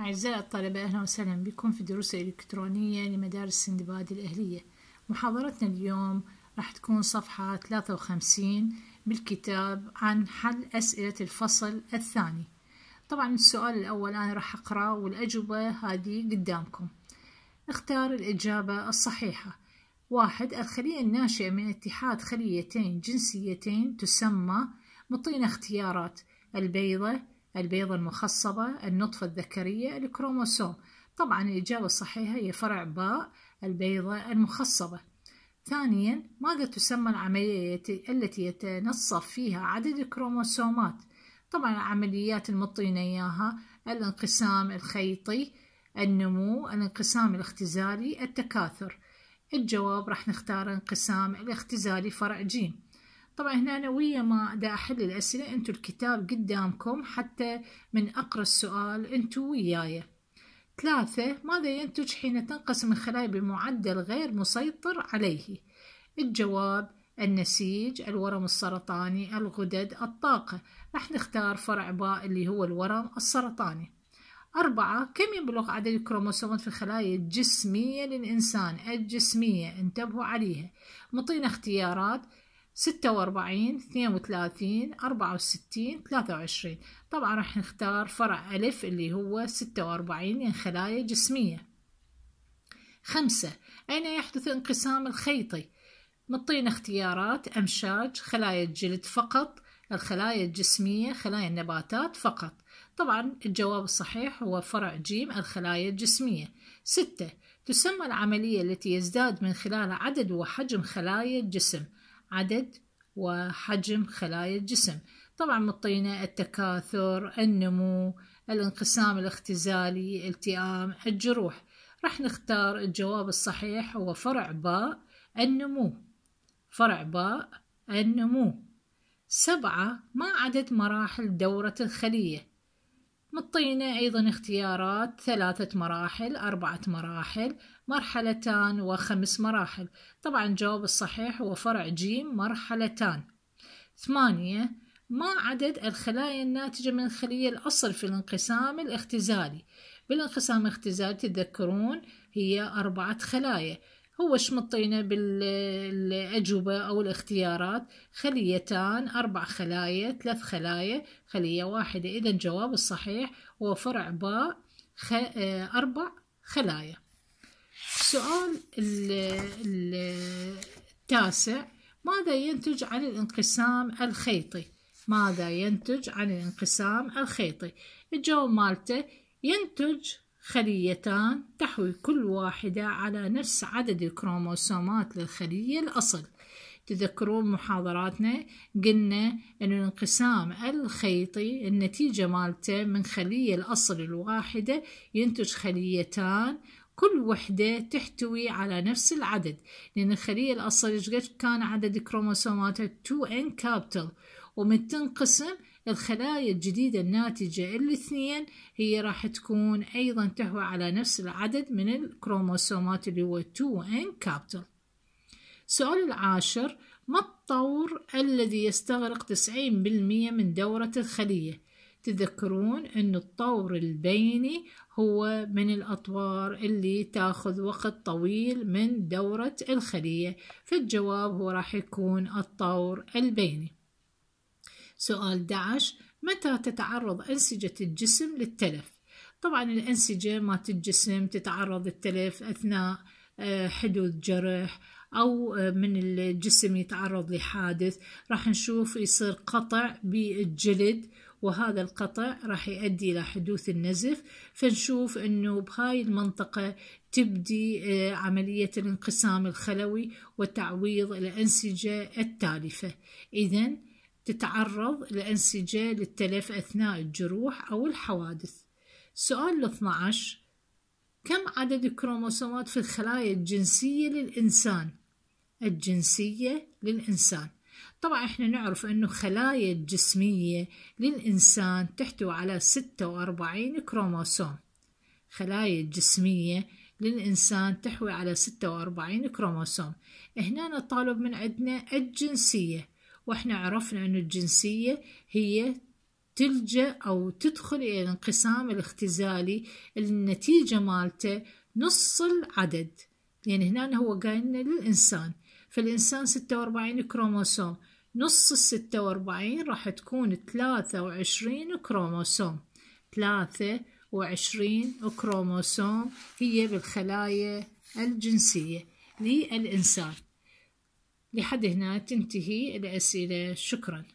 أعزائي الطلبة أهلا وسهلا بكم في دروس الإلكترونية لمدارس سندباد الأهلية محاضرتنا اليوم راح تكون صفحة 53 بالكتاب عن حل أسئلة الفصل الثاني طبعا السؤال الأول أنا راح أقرأ والأجوبة هذه قدامكم اختار الإجابة الصحيحة واحد الخلية الناشئة من اتحاد خليتين جنسيتين تسمى مطينا اختيارات البيضة البيضة المخصبة النطفة الذكرية الكروموسوم طبعا الإجابة الصحيحة هي فرع باء البيضة المخصبة ثانيا ماذا تسمى العملية التي يتنصف فيها عدد الكروموسومات طبعا العمليات المطينة إياها الانقسام الخيطي النمو الانقسام الاختزالي التكاثر الجواب راح نختار انقسام الاختزالي فرع جيم طبعا هنا أنا ويا ما دا أحل الأسئلة أنتوا الكتاب قدامكم حتى من أقرأ السؤال أنتوا وياي ثلاثة ماذا ينتج حين تنقسم الخلايا بمعدل غير مسيطر عليه الجواب النسيج الورم السرطاني الغدد الطاقة راح نختار فرع باء اللي هو الورم السرطاني أربعة كم يبلغ عدد الكروموسومات في الخلايا الجسمية للإنسان الجسمية انتبهوا عليها مطينا اختيارات ستة وأربعين اثنين وثلاثين أربعة وستين ثلاثة وعشرين طبعا راح نختار فرع ألف اللي هو ستة وأربعين من يعني خلايا جسمية خمسة أين يحدث انقسام الخيطي مطينا اختيارات أمشاج خلايا الجلد فقط الخلايا الجسمية خلايا النباتات فقط طبعا الجواب الصحيح هو فرع جيم الخلايا الجسمية ستة تسمى العملية التي يزداد من خلالها عدد وحجم خلايا الجسم عدد وحجم خلايا الجسم طبعا مطينا التكاثر النمو الانقسام الاختزالي التئام الجروح راح نختار الجواب الصحيح هو فرع باء النمو فرع باء النمو سبعة ما عدد مراحل دورة الخلية مطينا أيضا اختيارات ثلاثة مراحل أربعة مراحل مرحلتان وخمس مراحل طبعا الجواب الصحيح هو فرع جيم مرحلتان ثمانية ما عدد الخلايا الناتجة من الخلية الأصل في الانقسام الاختزالي بالانقسام الاختزالي تذكرون هي أربعة خلايا هو شمطينا بالأجوبة أو الاختيارات خليتان أربع خلايا ثلاث خلايا خلية واحدة إذا الجواب الصحيح هو فرع باء خ... آه، أربع خلايا السؤال التاسع ماذا ينتج عن الانقسام الخيطي ماذا ينتج عن الانقسام الخيطي الجواب مالته ينتج خليتان تحوي كل واحدة على نفس عدد الكروموسومات للخلية الأصل تذكرون محاضراتنا قلنا أن الانقسام الخيطي النتيجة مالته من خلية الأصل الواحدة ينتج خليتان كل وحدة تحتوي على نفس العدد لأن الخلية الأصلية قد كان عدد كروموسوماتها 2N كابتل ومن تنقسم الخلايا الجديدة الناتجة الاثنين هي راح تكون أيضا تهوى على نفس العدد من الكروموسومات اللي هو 2N كابتل السؤال العاشر ما الطور الذي يستغرق 90% من دورة الخلية تذكرون أن الطور البيني هو من الأطوار اللي تاخذ وقت طويل من دورة الخلية فالجواب هو راح يكون الطور البيني سؤال 11 متى تتعرض أنسجة الجسم للتلف؟ طبعا الأنسجة مالت الجسم تتعرض للتلف أثناء آه، حدوث جرح أو آه، من الجسم يتعرض لحادث راح نشوف يصير قطع بالجلد وهذا القطع راح يؤدي إلى حدوث النزف فنشوف أنه بهاي المنطقة تبدي آه، عملية الانقسام الخلوي وتعويض الأنسجة التالفة إذا تتعرض الأنسجة للتلف أثناء الجروح أو الحوادث سؤال 12 كم عدد الكروموسومات في الخلايا الجنسية للإنسان؟ الجنسية للإنسان طبعا احنا نعرف انه خلايا الجسمية للإنسان تحتوي على ستة وأربعين كروموسوم خلايا الجسمية للإنسان تحوي على ستة وأربعين كروموسوم هنا طالب من عندنا الجنسية واحنا عرفنا انه الجنسية هي تلجأ أو تدخل إلى الانقسام الاختزالي النتيجة مالته نص العدد يعني هنا هو قايلنا للإنسان فالإنسان ستة وأربعين كروموسوم نص الستة وأربعين راح تكون ثلاثة وعشرين كروموسوم ثلاثة وعشرين كروموسوم هي بالخلايا الجنسية للإنسان لحد هنا تنتهي الأسئلة شكراً